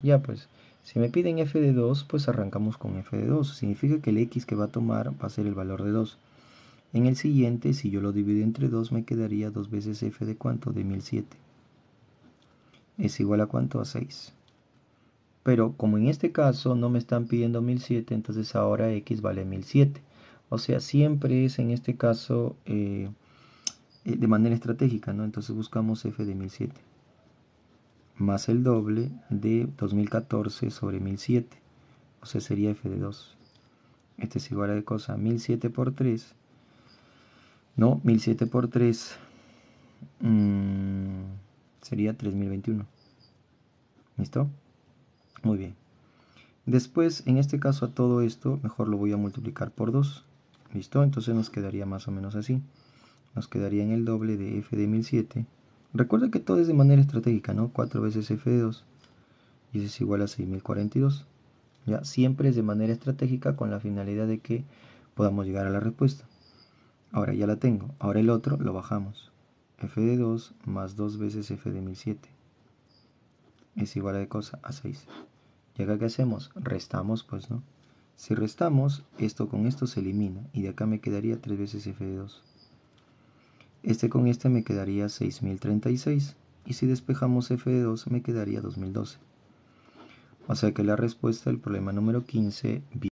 Ya pues, si me piden f de 2, pues arrancamos con f de 2. Significa que el x que va a tomar va a ser el valor de 2. En el siguiente, si yo lo divido entre 2, me quedaría 2 veces f de cuánto? De 1007. Es igual a cuánto? A 6. Pero como en este caso no me están pidiendo 1007, entonces ahora x vale 1007. O sea, siempre es en este caso eh, eh, de manera estratégica, ¿no? Entonces buscamos f de 1007 más el doble de 2014 sobre 1007, o sea, sería f de 2. Este es igual a de cosa 1007 por 3, no, 1007 por 3 mm, sería 3021. ¿Listo? Muy bien. Después, en este caso a todo esto, mejor lo voy a multiplicar por 2. ¿Listo? Entonces nos quedaría más o menos así. Nos quedaría en el doble de f de 1007 Recuerda que todo es de manera estratégica, ¿no? 4 veces F2 de y eso es igual a 6042. Ya, siempre es de manera estratégica con la finalidad de que podamos llegar a la respuesta. Ahora ya la tengo. Ahora el otro lo bajamos. F de 2 más 2 veces F de 1007 es igual a de cosa a 6. Y acá qué hacemos? Restamos, pues, ¿no? Si restamos, esto con esto se elimina y de acá me quedaría 3 veces F de 2. Este con este me quedaría 6036 y si despejamos f de 2 me quedaría 2012. O sea que la respuesta del problema número 15